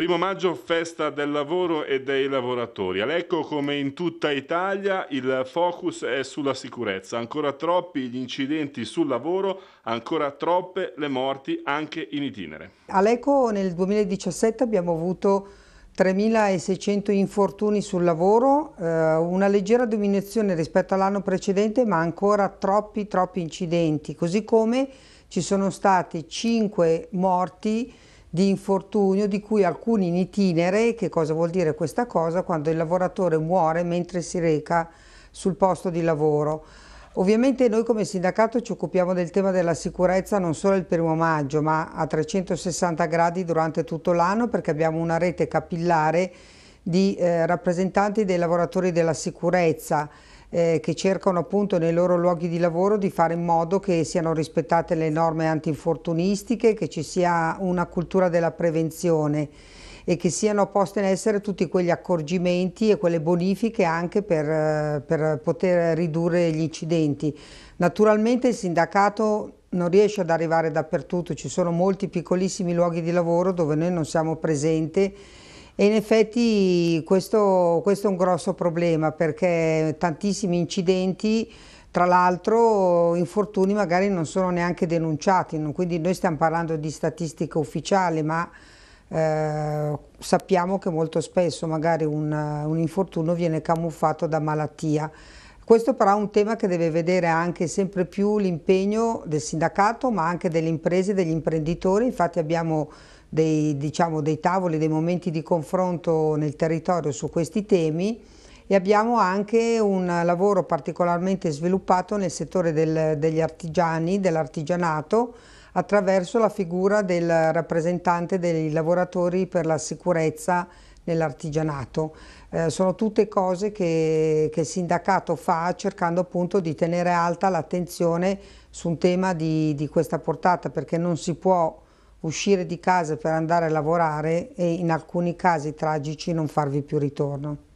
Primo maggio, festa del lavoro e dei lavoratori. Alecco, come in tutta Italia, il focus è sulla sicurezza. Ancora troppi gli incidenti sul lavoro, ancora troppe le morti anche in itinere. Alecco nel 2017 abbiamo avuto 3.600 infortuni sul lavoro, eh, una leggera diminuzione rispetto all'anno precedente, ma ancora troppi, troppi incidenti. Così come ci sono stati 5 morti di infortunio di cui alcuni in itinere, che cosa vuol dire questa cosa? Quando il lavoratore muore mentre si reca sul posto di lavoro. Ovviamente noi come sindacato ci occupiamo del tema della sicurezza non solo il primo maggio ma a 360 gradi durante tutto l'anno perché abbiamo una rete capillare di eh, rappresentanti dei lavoratori della sicurezza eh, che cercano appunto nei loro luoghi di lavoro di fare in modo che siano rispettate le norme antinfortunistiche, che ci sia una cultura della prevenzione e che siano poste in essere tutti quegli accorgimenti e quelle bonifiche anche per, eh, per poter ridurre gli incidenti. Naturalmente il sindacato non riesce ad arrivare dappertutto, ci sono molti piccolissimi luoghi di lavoro dove noi non siamo presenti e in effetti questo, questo è un grosso problema perché tantissimi incidenti tra l'altro infortuni magari non sono neanche denunciati, quindi noi stiamo parlando di statistica ufficiale, ma eh, sappiamo che molto spesso magari un, un, infortunio viene camuffato da malattia. Questo però è un tema che deve vedere anche sempre più l'impegno del sindacato, ma anche delle imprese, e degli imprenditori. Infatti abbiamo dei, diciamo, dei tavoli, dei momenti di confronto nel territorio su questi temi e abbiamo anche un lavoro particolarmente sviluppato nel settore del, degli artigiani, dell'artigianato, attraverso la figura del rappresentante dei lavoratori per la sicurezza nell'artigianato. Eh, sono tutte cose che, che, il sindacato fa cercando appunto di tenere alta l'attenzione su un tema di, di questa portata perché non si può uscire di casa per andare a lavorare e in alcuni casi tragici non farvi più ritorno.